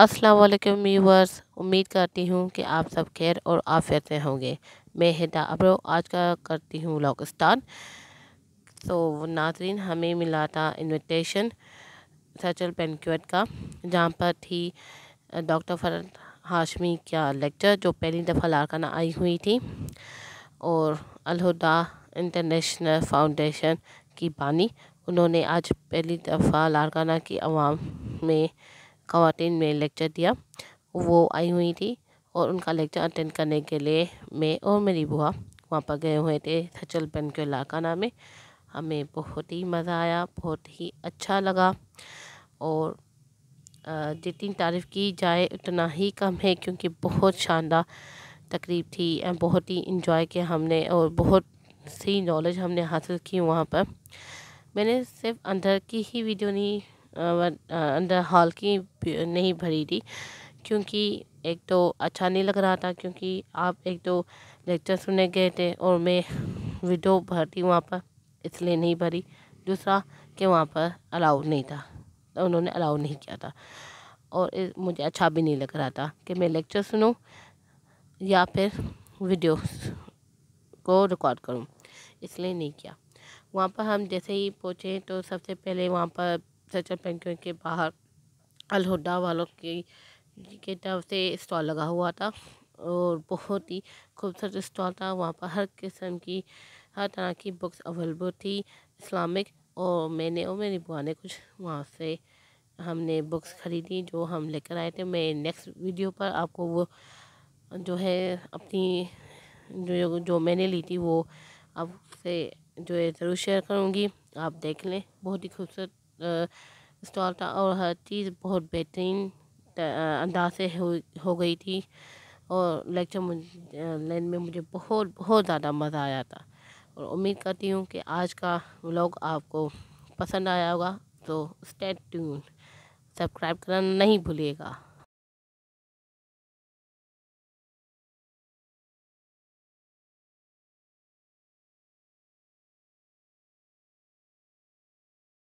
अस्सलाम वालेकुम व्यूवर्स उम्मीद करती हूँ कि आप सब खैर और आफियत से होंगे मैं हिदा अब आज का करती हूँ ब्लॉग स्टार्ट तो नाजरीन हमें मिला था इनविटेशन सचल पेनक्यूट का जहाँ पर थी डॉक्टर फरत हाशमी का लेक्चर जो पहली दफ़ा लारकाना आई हुई थी और अलहुदा इंटरनेशनल फाउंडेशन की बानी उन्होंने आज पहली दफ़ा लारकाना की आवाम में खातन में लेक्चर दिया वो आई हुई थी और उनका लेक्चर अटेंड करने के लिए मैं और मेरी बुआ वहाँ पर गए हुए थे थचल पेन के इलाकाना में हमें बहुत ही मज़ा आया बहुत ही अच्छा लगा और जितनी तारीफ़ की जाए उतना ही कम है क्योंकि बहुत शानदार तकरीब थी बहुत ही इन्जॉय किया हमने और बहुत सी नॉलेज हमने हासिल की वहाँ पर मैंने सिर्फ अंदर की ही वीडियो नहीं अंदर हॉल की नहीं भरी थी क्योंकि एक तो अच्छा नहीं लग रहा था क्योंकि आप एक तो लेक्चर सुनने गए थे और मैं वीडियो भरती वहाँ पर इसलिए नहीं भरी दूसरा कि वहाँ पर अलाउड नहीं था तो उन्होंने अलाउ नहीं किया था और मुझे अच्छा भी नहीं लग रहा था कि मैं लेक्चर सुनूं या फिर वीडियो को रिकॉर्ड करूं इसलिए नहीं किया वहाँ पर हम जैसे ही पहुँचे तो सबसे पहले वहाँ पर सेंट्रल बैंक के बाहर अलहुडा वालों की के तरफ से स्टॉल लगा हुआ था और बहुत ही खूबसूरत स्टॉल था वहाँ पर हर किस्म की हर तरह की बुक्स अवेलेबल थी इस्लामिक और मैंने और मेरी बुआ ने कुछ वहाँ से हमने बुक्स ख़रीदी जो हम लेकर आए थे मैं नेक्स्ट वीडियो पर आपको वो जो है अपनी जो जो मैंने ली थी वो आपसे जो है ज़रूर शेयर करूँगी आप देख लें बहुत ही खूबसूरत स्टॉल था और हर चीज़ बहुत बेहतरीन अंदाज से हो हो गई थी और लेक्चर लेने में मुझे बहुत बहुत ज़्यादा मज़ा आया था और उम्मीद करती हूँ कि आज का व्लॉग आपको पसंद आया होगा तो स्टे ट्यून सब्सक्राइब करना नहीं भूलिएगा